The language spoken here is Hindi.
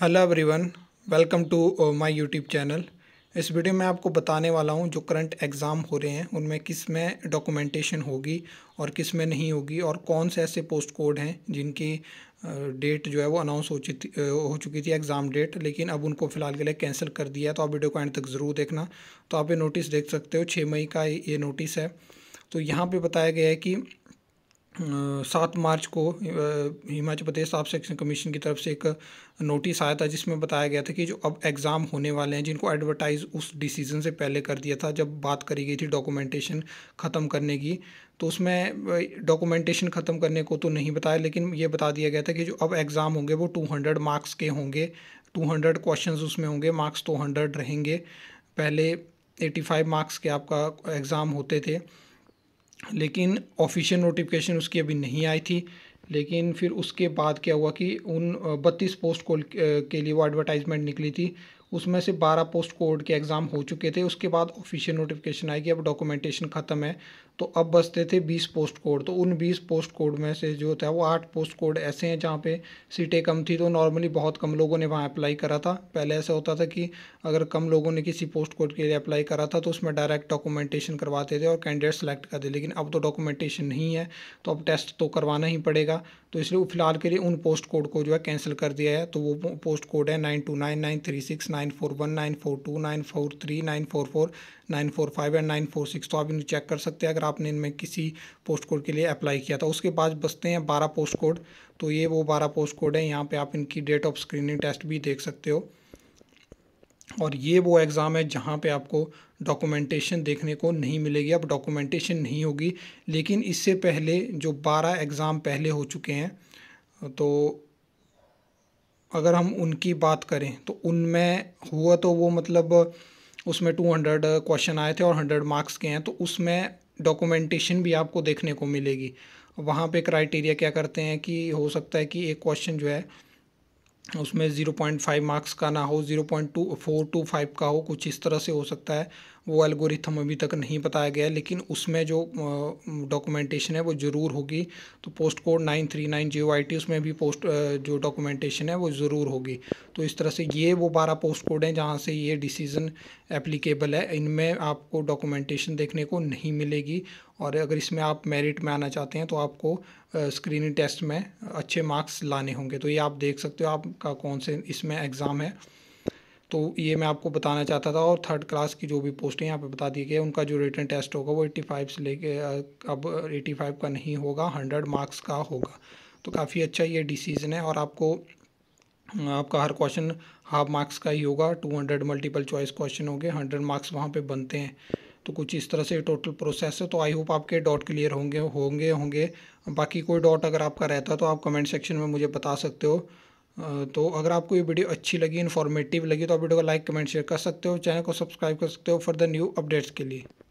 hello everyone welcome to my YouTube channel इस वीडियो में आपको बताने वाला हूं जो करंट एग्ज़ाम हो रहे हैं उनमें किस में डॉक्यूमेंटेशन होगी और किस में नहीं होगी और कौन से ऐसे पोस्ट कोड हैं जिनकी डेट जो है वो अनाउंस हो चुकी हो चुकी थी एग्ज़ाम डेट लेकिन अब उनको फ़िलहाल के लिए कैंसिल कर दिया तो आप वीडियो को एंड तक ज़रूर देखना तो आप ये नोटिस देख सकते हो छः मई का ये नोटिस है तो यहाँ पर बताया गया है कि सात मार्च को हिमाचल प्रदेश आप सेक्शन कमीशन की तरफ से एक नोटिस आया था जिसमें बताया गया था कि जो अब एग्ज़ाम होने वाले हैं जिनको एडवर्टाइज़ उस डिसीज़न से पहले कर दिया था जब बात करी गई थी डॉक्यूमेंटेशन ख़त्म करने की तो उसमें डॉक्यूमेंटेशन ख़त्म करने को तो नहीं बताया लेकिन ये बता दिया गया था कि जो अब एग्ज़ाम होंगे वो टू हंड्रेड मार्क्स के होंगे टू हंड्रेड क्वेश्चन उसमें होंगे मार्क्स टू हंड्रेड रहेंगे पहले एटी फाइव मार्क्स के आपका एग्ज़ाम होते थे लेकिन ऑफिशियल नोटिफिकेशन उसकी अभी नहीं आई थी लेकिन फिर उसके बाद क्या हुआ कि उन बत्तीस पोस्ट कोड के लिए वो एडवर्टाइजमेंट निकली थी उसमें से बारह पोस्ट कोड के एग्ज़ाम हो चुके थे उसके बाद ऑफिशियल नोटिफिकेशन आई कि अब डॉक्यूमेंटेशन ख़त्म है तो अब बचते थे बीस पोस्ट कोड तो उन बीस पोस्ट कोड में से जो था वो आठ पोस्ट कोड ऐसे हैं जहाँ पे सीटें कम थी तो नॉर्मली बहुत कम लोगों ने वहाँ अप्लाई करा था पहले ऐसा होता था कि अगर कम लोगों ने किसी पोस्ट कोड के लिए अप्लाई करा था तो उसमें डायरेक्ट डॉक्यूमेंटेशन करवाते थे और कैंडिडेट सेलेक्ट करते लेकिन अब तो डॉक्यूमेंटेशन नहीं है तो अब टेस्ट तो करवाना ही पड़ेगा तो इसलिए फ़िलहाल के लिए उन पोस्ट कोड को जो है कैंसिल कर दिया है तो वो पोस्ट कोड है nine two nine nine three six nine four one nine four two nine four three nine four four nine four five and nine four six तो आप इन्हें चेक कर सकते हैं अगर आपने इनमें किसी पोस्ट कोड के लिए अप्लाई किया था उसके बाद बचते हैं बारह पोस्ट कोड तो ये वो बारह पोस्ट कोड है यहाँ पे आप इनकी डेट ऑफ स्क्रीनिंग टेस्ट भी देख सकते हो और ये वो एग्ज़ाम है जहाँ पे आपको डॉक्यूमेंटेशन देखने को नहीं मिलेगी अब डॉक्यूमेंटेशन नहीं होगी लेकिन इससे पहले जो बारह एग्ज़ाम पहले हो चुके हैं तो अगर हम उनकी बात करें तो उनमें हुआ तो वो मतलब उसमें टू हंड्रेड क्वेश्चन आए थे और हंड्रेड मार्क्स के हैं तो उसमें डॉक्यूमेंटेशन भी आपको देखने को मिलेगी वहाँ पे क्राइटेरिया क्या करते हैं कि हो सकता है कि एक क्वेश्चन जो है उसमें ज़ीरो पॉइंट फाइव मार्क्स का ना हो zero point two four two five का हो कुछ इस तरह से हो सकता है वो एल्गोरिथम अभी तक नहीं बताया गया लेकिन उसमें जो डॉक्यूमेंटेशन है वो ज़रूर होगी तो post code nine three nine G O I T उसमें भी पोस्ट जो डॉक्यूमेंटेशन है वो ज़रूर होगी तो इस तरह से ये वो बारह पोस्ट कोड हैं जहाँ से ये डिसीज़न एप्लीकेबल है इनमें आपको डॉक्यूमेंटेशन देखने को नहीं मिलेगी और अगर इसमें आप मेरिट में आना चाहते हैं तो आपको स्क्रीनिंग टेस्ट में अच्छे मार्क्स लाने होंगे तो ये आप देख सकते हो आपका कौन से इसमें एग्ज़ाम है तो ये मैं आपको बताना चाहता था और थर्ड क्लास की जो भी पोस्टें यहाँ पे बता दी गई उनका जो रिटर्न टेस्ट होगा वो 85 से लेके अब 85 का नहीं होगा 100 मार्क्स का होगा तो काफ़ी अच्छा ये डिसीज़न है और आपको आपका हर क्वेश्चन हाफ मार्क्स का ही होगा two hundred multiple choice question होंगे हंड्रेड मार्क्स वहाँ पे बनते हैं तो कुछ इस तरह से टोटल प्रोसेस है तो आई होप आपके डॉट क्लियर होंगे होंगे होंगे बाकी कोई डॉट अगर आपका रहता तो आप कमेंट सेक्शन में मुझे बता सकते हो तो अगर आपको ये वीडियो अच्छी लगी इन्फॉर्मेटिव लगी तो आप वीडियो को लाइक कमेंट शेयर कर सकते हो चैनल को सब्सक्राइब कर सकते हो फॉर द न्यू अपडेट्स के लिए